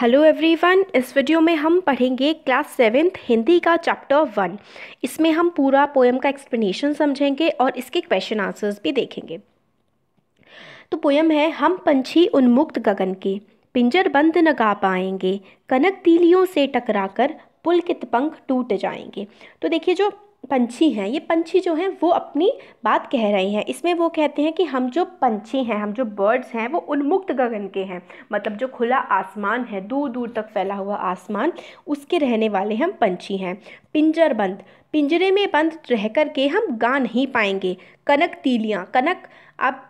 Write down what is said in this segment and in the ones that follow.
hello everyone इस video में हम पढ़ेंगे क्लास सेवेंथ हिंदी का चैप्टर वन इसमें हम पूरा पोएम का एक्सप्लेनेशन समझेंगे और इसके क्वेश्चन आंसर्स भी देखेंगे तो पोएम है हम पंछी उन्मुक्त गगन के पिंजर बंद न गा पाएंगे कनक तीलियों से टकराकर पुल के पंख टूट जाएंगे तो देखिए जो पंछी हैं ये पंछी जो हैं वो अपनी बात कह रहे हैं इसमें वो कहते हैं कि हम जो पंछी हैं हम जो बर्ड्स हैं वो उन्मुक्त गगन के हैं मतलब जो खुला आसमान है दूर दूर तक फैला हुआ आसमान उसके रहने वाले हम पंछी हैं पिंजरबंद पिंजरे में बंद रह कर के हम गा नहीं पाएंगे कनक तीलियाँ कनक आप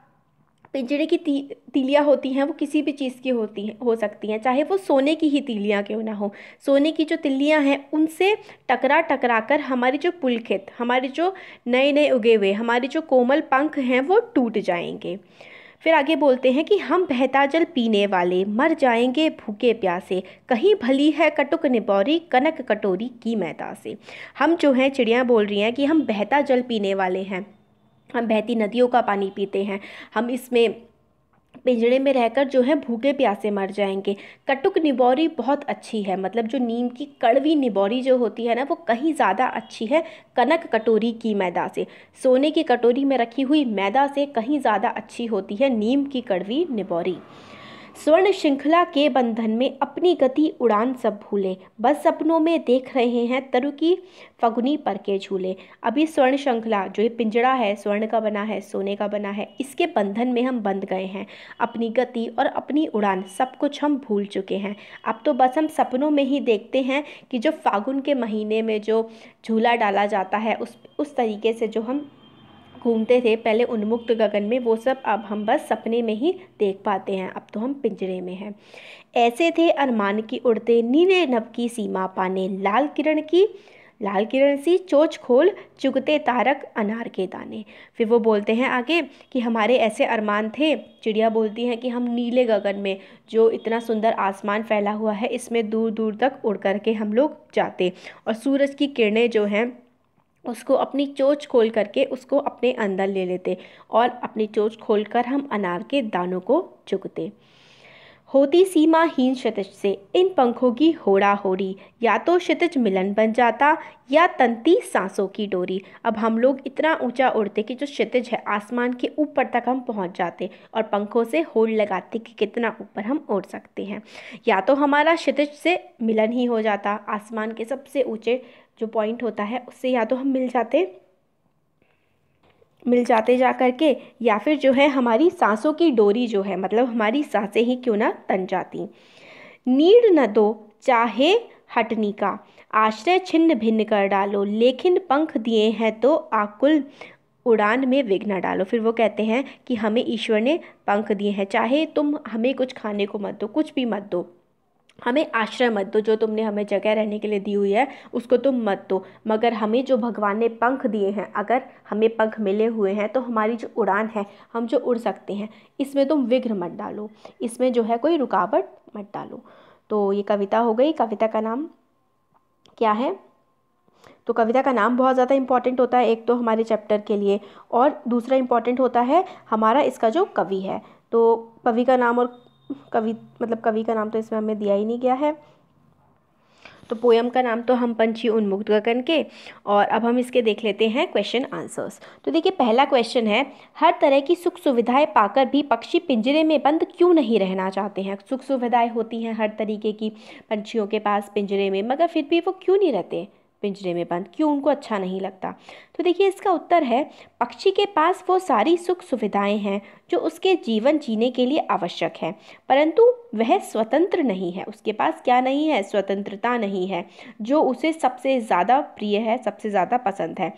पिंजड़े की ती तीलियाँ होती हैं वो किसी भी चीज़ की होती हैं हो सकती हैं चाहे वो सोने की ही तीलियाँ क्यों ना हो सोने की जो तिल्लियाँ हैं उनसे टकरा टकरा कर हमारी जो पुलखित हमारे जो नए नए उगे हुए हमारे जो कोमल पंख हैं वो टूट जाएंगे फिर आगे बोलते हैं कि हम बहता जल पीने वाले मर जाएंगे भूखे प्यासे कहीं भली है कटुक निबोरी कनक कटोरी की मैदा से हम जो हैं चिड़ियाँ बोल रही हैं कि हम बहता जल पीने वाले हैं हम बहती नदियों का पानी पीते हैं हम इसमें पिंजड़े में रहकर जो है भूखे प्यासे मर जाएंगे कटुक निबोरी बहुत अच्छी है मतलब जो नीम की कड़वी निबोरी जो होती है ना वो कहीं ज़्यादा अच्छी है कनक कटोरी की मैदा से सोने की कटोरी में रखी हुई मैदा से कहीं ज़्यादा अच्छी होती है नीम की कड़वी निबोरी स्वर्ण श्रृंखला के बंधन में अपनी गति उड़ान सब भूले बस सपनों में देख रहे हैं तरु की फगुनी पर के झूले अभी स्वर्ण श्रृंखला जो ये पिंजड़ा है स्वर्ण का बना है सोने का बना है इसके बंधन में हम बंध गए हैं अपनी गति और अपनी उड़ान सब कुछ हम भूल चुके हैं अब तो बस हम सपनों में ही देखते हैं कि जो फागुन के महीने में जो झूला डाला जाता है उस उस तरीके से जो हम घूमते थे पहले उन्मुक्त गगन में वो सब अब हम बस सपने में ही देख पाते हैं अब तो हम पिंजरे में हैं ऐसे थे अरमान की उड़ते नीले नभ की सीमा पाने लाल किरण की लाल किरण सी चोच खोल चुगते तारक अनार के दाने फिर वो बोलते हैं आगे कि हमारे ऐसे अरमान थे चिड़िया बोलती हैं कि हम नीले गगन में जो इतना सुंदर आसमान फैला हुआ है इसमें दूर दूर तक उड़ कर के हम लोग जाते और सूरज की किरणें जो हैं उसको अपनी चोच खोल करके उसको अपने अंदर ले लेते और अपनी चोच खोल कर हम अनार के दानों को चुगते होती सीमाहीन क्षितिज से इन पंखों की होड़ा होड़ी या तो क्षितिज मिलन बन जाता या तंती सांसों की डोरी अब हम लोग इतना ऊंचा उड़ते कि जो क्षितिज है आसमान के ऊपर तक हम पहुंच जाते और पंखों से होड़ लगाते कि कितना ऊपर हम उड़ सकते हैं या तो हमारा क्षितिज से मिलन ही हो जाता आसमान के सबसे ऊंचे जो पॉइंट होता है उससे या तो हम मिल जाते मिल जाते जा करके या फिर जो है हमारी सांसों की डोरी जो है मतलब हमारी सांसें ही क्यों ना तन जाती नीड न दो चाहे हटनी का आश्रय छिन्न भिन्न कर डालो लेकिन पंख दिए हैं तो आकुल उड़ान में विघ्न डालो फिर वो कहते हैं कि हमें ईश्वर ने पंख दिए हैं चाहे तुम हमें कुछ खाने को मत दो कुछ भी मत दो हमें आश्रय मत दो जो तुमने हमें जगह रहने के लिए दी हुई है उसको तुम मत दो मगर हमें जो भगवान ने पंख दिए हैं अगर हमें पंख मिले हुए हैं तो हमारी जो उड़ान है हम जो उड़ सकते हैं इसमें तुम विघ्न मत डालो इसमें जो है कोई रुकावट मत डालो तो ये कविता हो गई कविता का नाम क्या है तो कविता का नाम बहुत ज़्यादा इंपॉर्टेंट होता है एक तो हमारे चैप्टर के लिए और दूसरा इंपॉर्टेंट होता है हमारा इसका जो कवि है तो कवि का नाम और कवि मतलब कवि का नाम तो इसमें हमें दिया ही नहीं गया है तो पोएम का नाम तो हम पंछी उन्मुक्त गगन के और अब हम इसके देख लेते हैं क्वेश्चन आंसर्स तो देखिए पहला क्वेश्चन है हर तरह की सुख सुविधाएं पाकर भी पक्षी पिंजरे में बंद क्यों नहीं रहना चाहते हैं सुख सुविधाएं होती हैं हर तरीके की पंछियों के पास पिंजरे में मगर फिर भी वो क्यों नहीं रहते पिंजरे में बंद क्यों उनको अच्छा नहीं लगता तो देखिए इसका उत्तर है पक्षी के पास वो सारी सुख सुविधाएं हैं जो उसके जीवन जीने के लिए आवश्यक है परंतु वह स्वतंत्र नहीं है उसके पास क्या नहीं है स्वतंत्रता नहीं है जो उसे सबसे ज़्यादा प्रिय है सबसे ज़्यादा पसंद है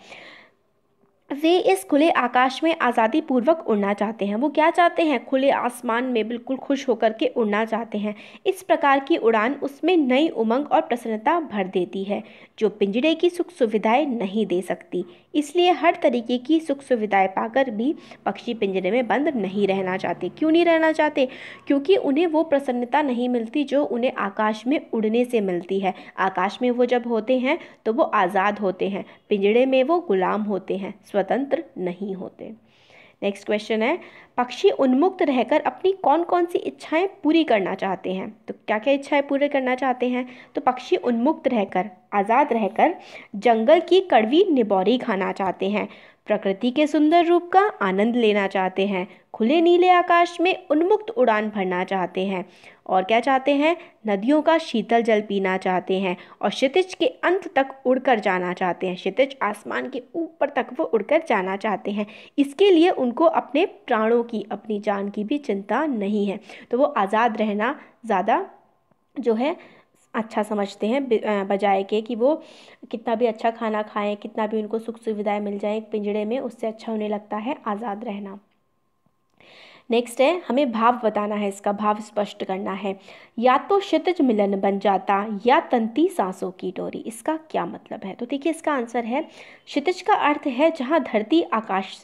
वे इस खुले आकाश में आज़ादी पूर्वक उड़ना चाहते हैं वो क्या चाहते हैं खुले आसमान में बिल्कुल खुश होकर के उड़ना चाहते हैं इस प्रकार की उड़ान उसमें नई उमंग और प्रसन्नता भर देती है जो पिंजड़े की सुख सुविधाएं नहीं दे सकती इसलिए हर तरीके की सुख सुविधाएं पाकर भी पक्षी पिंजरे में बंद नहीं रहना चाहते क्यों नहीं रहना चाहते क्योंकि उन्हें वो प्रसन्नता नहीं मिलती जो उन्हें आकाश में उड़ने से मिलती है आकाश में वो जब होते हैं तो वो आज़ाद होते हैं पिंजड़े में वो गुलाम होते हैं स्वतंत्र नहीं होते नेक्स्ट क्वेश्चन है पक्षी उन्मुक्त रहकर अपनी कौन कौन सी इच्छाएं पूरी करना चाहते हैं तो क्या क्या इच्छाएं पूरी करना चाहते हैं तो पक्षी उन्मुक्त रहकर आज़ाद रहकर जंगल की कड़वी निबौरी खाना चाहते हैं प्रकृति के सुंदर रूप का आनंद लेना चाहते हैं खुले नीले आकाश में उन्मुक्त उड़ान भरना चाहते हैं और क्या चाहते हैं नदियों का शीतल जल पीना चाहते हैं और क्षितिज के अंत तक उड़कर जाना चाहते हैं क्षितिज आसमान के ऊपर तक वो उड़कर जाना चाहते हैं इसके लिए उनको अपने प्राणों की अपनी जान की भी चिंता नहीं है तो वो आज़ाद रहना ज़्यादा जो है अच्छा समझते हैं बजाय के कि वो कितना भी अच्छा खाना खाएं कितना भी उनको सुख सुविधाएं मिल जाएं एक पिंजड़े में उससे अच्छा उन्हें लगता है आज़ाद रहना नेक्स्ट है हमें भाव बताना है इसका भाव स्पष्ट करना है या तो क्षितिज मिलन बन जाता या तंती सांसों की डोरी इसका क्या मतलब है तो देखिए इसका आंसर है क्षितिज का अर्थ है जहाँ धरती आकाश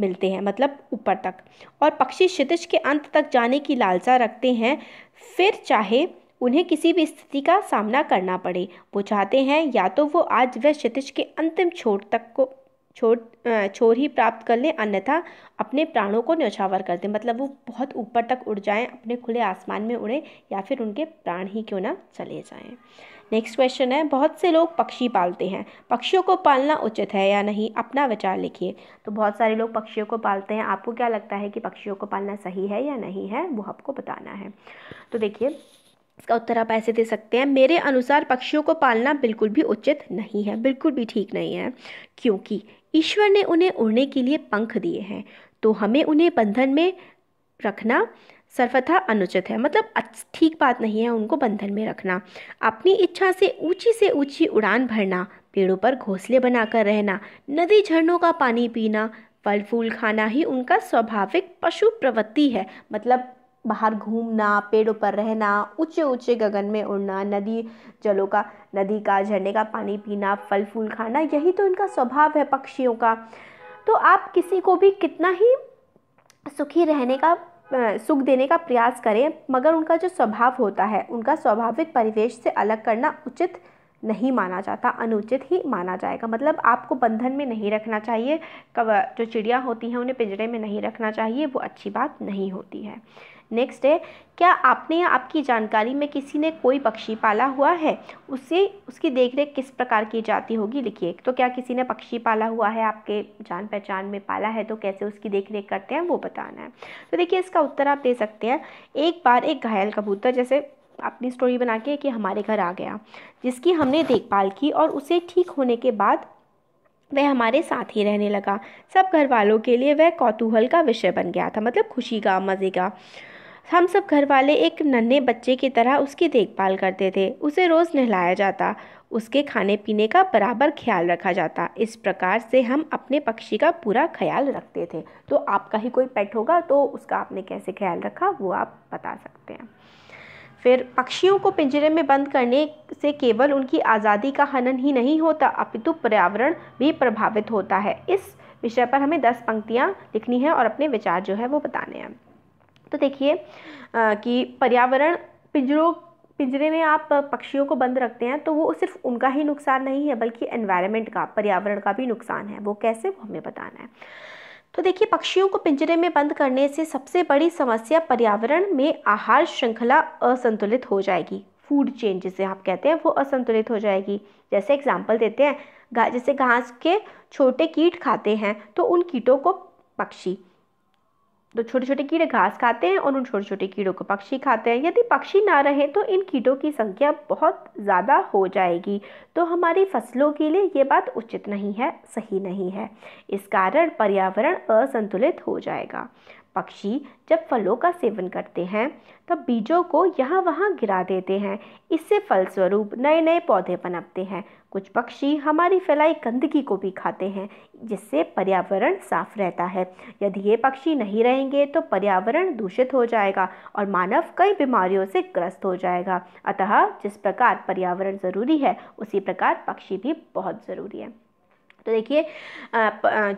मिलते हैं मतलब ऊपर तक और पक्षी क्षितिज के अंत तक जाने की लालसा रखते हैं फिर चाहे उन्हें किसी भी स्थिति का सामना करना पड़े वो चाहते हैं या तो वो आज वह क्षितिज के अंतिम छोर तक को छोर छोर ही प्राप्त कर लें अन्यथा अपने प्राणों को न्यौछावर कर दें मतलब वो बहुत ऊपर तक उड़ जाएं अपने खुले आसमान में उड़ें या फिर उनके प्राण ही क्यों ना चले जाएं नेक्स्ट क्वेश्चन है बहुत से लोग पक्षी पालते हैं पक्षियों को पालना उचित है या नहीं अपना विचार लिखिए तो बहुत सारे लोग पक्षियों को पालते हैं आपको क्या लगता है कि पक्षियों को पालना सही है या नहीं है वो आपको बताना है तो देखिए इसका उत्तर आप ऐसे दे सकते हैं मेरे अनुसार पक्षियों को पालना बिल्कुल भी उचित नहीं है बिल्कुल भी ठीक नहीं है क्योंकि ईश्वर ने उन्हें उड़ने के लिए पंख दिए हैं तो हमें उन्हें बंधन में रखना सर्वथा अनुचित है मतलब ठीक बात नहीं है उनको बंधन में रखना अपनी इच्छा से ऊंची से ऊंची उड़ान भरना पेड़ों पर घोंसले बनाकर रहना नदी झरनों का पानी पीना फल फूल खाना ही उनका स्वाभाविक पशु प्रवृत्ति है मतलब बाहर घूमना पेड़ों पर रहना ऊँचे ऊँचे गगन में उड़ना नदी जलों का नदी का झरने का पानी पीना फल फूल खाना यही तो इनका स्वभाव है पक्षियों का तो आप किसी को भी कितना ही सुखी रहने का सुख देने का प्रयास करें मगर उनका जो स्वभाव होता है उनका स्वाभाविक परिवेश से अलग करना उचित नहीं माना जाता अनुचित ही माना जाएगा मतलब आपको बंधन में नहीं रखना चाहिए कब जो चिड़िया होती हैं उन्हें पिंजरे में नहीं रखना चाहिए वो अच्छी बात नहीं होती है नेक्स्ट है क्या आपने या आपकी जानकारी में किसी ने कोई पक्षी पाला हुआ है उसे उसकी देखरेख किस प्रकार की जाती होगी लिखिए तो क्या किसी ने पक्षी पाला हुआ है आपके जान पहचान में पाला है तो कैसे उसकी देखरेख करते हैं वो बताना है तो देखिए इसका उत्तर आप दे सकते हैं एक बार एक घायल कबूतर जैसे अपनी स्टोरी बना के कि हमारे घर आ गया जिसकी हमने देखभाल की और उसे ठीक होने के बाद वह हमारे साथ ही रहने लगा सब घर वालों के लिए वह कौतूहल का विषय बन गया था मतलब खुशी का मज़े का हम सब घर वाले एक नन्हे बच्चे की तरह उसकी देखभाल करते थे उसे रोज़ नहलाया जाता उसके खाने पीने का बराबर ख्याल रखा जाता इस प्रकार से हम अपने पक्षी का पूरा ख्याल रखते थे तो आपका ही कोई पेट होगा तो उसका आपने कैसे ख्याल रखा वो आप बता सकते हैं फिर पक्षियों को पिंजरे में बंद करने से केवल उनकी आज़ादी का हनन ही नहीं होता अपितु पर्यावरण भी प्रभावित होता है इस विषय पर हमें दस पंक्तियाँ लिखनी है और अपने विचार जो है वो बताने हैं तो देखिए कि पर्यावरण पिंजरों पिंजरे में आप पक्षियों को बंद रखते हैं तो वो सिर्फ उनका ही नुकसान नहीं है बल्कि एनवायरनमेंट का पर्यावरण का भी नुकसान है वो कैसे वो हमें बताना है तो देखिए पक्षियों को पिंजरे में बंद करने से सबसे बड़ी समस्या पर्यावरण में आहार श्रृंखला असंतुलित हो जाएगी फूड चेन जिसे आप कहते हैं वो असंतुलित हो जाएगी जैसे एग्जाम्पल देते हैं जैसे घास के छोटे कीट खाते हैं तो उन कीटों को पक्षी तो छोटे छोटे कीड़े घास खाते हैं और उन छोटे छोटे कीड़ों को पक्षी खाते हैं यदि पक्षी ना रहे तो इन कीटों की संख्या बहुत ज़्यादा हो जाएगी तो हमारी फसलों के लिए ये बात उचित नहीं है सही नहीं है इस कारण पर्यावरण असंतुलित हो जाएगा पक्षी जब फलों का सेवन करते हैं तब बीजों को यहाँ वहाँ गिरा देते हैं इससे फलस्वरूप नए नए पौधे पनपते हैं कुछ पक्षी हमारी फैलाई गंदगी को भी खाते हैं जिससे पर्यावरण साफ रहता है यदि ये पक्षी नहीं रहेंगे तो पर्यावरण दूषित हो जाएगा और मानव कई बीमारियों से ग्रस्त हो जाएगा अतः जिस प्रकार पर्यावरण ज़रूरी है उसी प्रकार पक्षी भी बहुत ज़रूरी है तो देखिए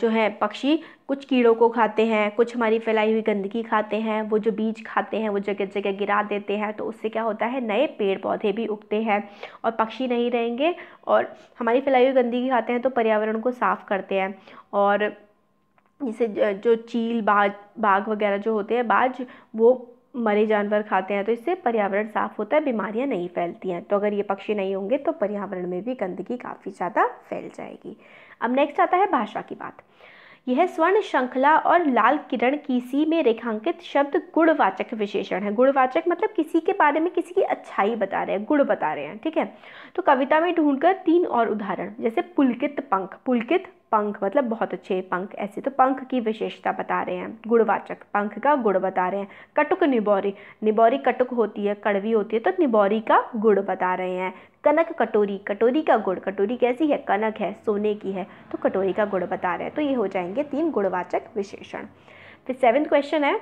जो है पक्षी कुछ कीड़ों को खाते हैं कुछ हमारी फैलाई हुई गंदगी खाते हैं वो जो बीज खाते हैं वो जगह जगह गिरा देते हैं तो उससे क्या होता है नए पेड़ पौधे भी उगते हैं और पक्षी नहीं रहेंगे और हमारी फैलाई हुई गंदगी खाते हैं तो पर्यावरण को साफ़ करते हैं और जैसे जो चील बाज बाघ वगैरह जो होते हैं बाज वो मरे जानवर खाते हैं तो इससे पर्यावरण साफ होता है बीमारियां नहीं फैलती हैं तो अगर ये पक्षी नहीं होंगे तो पर्यावरण में भी गंदगी काफ़ी ज़्यादा फैल जाएगी अब नेक्स्ट आता है भाषा की बात यह स्वर्ण श्रृंखला और लाल किरण किसी में रेखांकित शब्द गुणवाचक विशेषण है गुणवाचक मतलब किसी के बारे में किसी की अच्छाई बता रहे हैं गुण बता रहे हैं ठीक है तो कविता में ढूंढकर तीन और उदाहरण जैसे पुलकित पंख पुलकित पंख मतलब बहुत अच्छे पंख ऐसे तो पंख की विशेषता बता रहे हैं गुणवाचक पंख का गुण बता रहे हैं कटुक निबौरी निबौरी कटुक होती है कड़वी होती है तो निबौरी का गुण बता रहे हैं कनक कटोरी कटोरी का गुड़ कटोरी कैसी है कनक है सोने की है तो कटोरी का गुड़ बता रहे हैं तो ये हो जाएंगे तीन गुणवाचक विशेषण फिर सेवेंथ क्वेश्चन है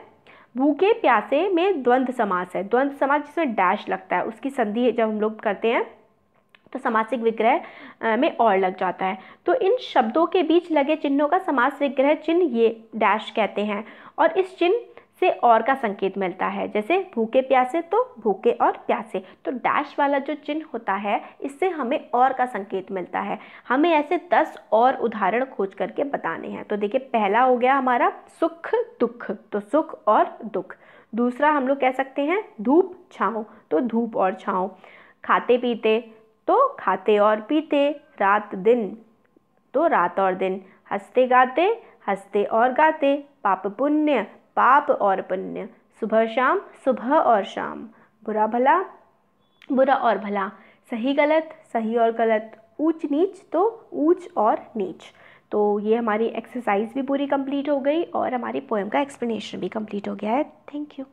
भूखे प्यासे में द्वंद्व समास है द्वंद्व समास जिसमें डैश लगता है उसकी संधि जब हम लोग करते हैं तो समासिक विग्रह में और लग जाता है तो इन शब्दों के बीच लगे चिन्हों का समास विग्रह चिन्ह ये डैश कहते हैं और इस चिन्ह से और का संकेत मिलता है जैसे भूखे प्यासे तो भूखे और प्यासे तो डैश वाला जो चिन्ह होता है इससे हमें और का संकेत मिलता है हमें ऐसे दस और उदाहरण खोज करके बताने हैं तो देखिए पहला हो गया हमारा सुख दुख तो सुख और दुख दूसरा हम लोग कह सकते हैं धूप छाँव तो धूप और छाँव खाते पीते तो खाते और पीते रात दिन तो रात और दिन हंसते गाते हंसते और गाते पाप पुण्य पाप और पुण्य सुबह शाम सुबह और शाम बुरा भला बुरा और भला सही गलत सही और गलत ऊंच नीच तो ऊंच और नीच तो ये हमारी एक्सरसाइज भी पूरी कंप्लीट हो गई और हमारी पोएम का एक्सप्लेनेशन भी कंप्लीट हो गया है थैंक यू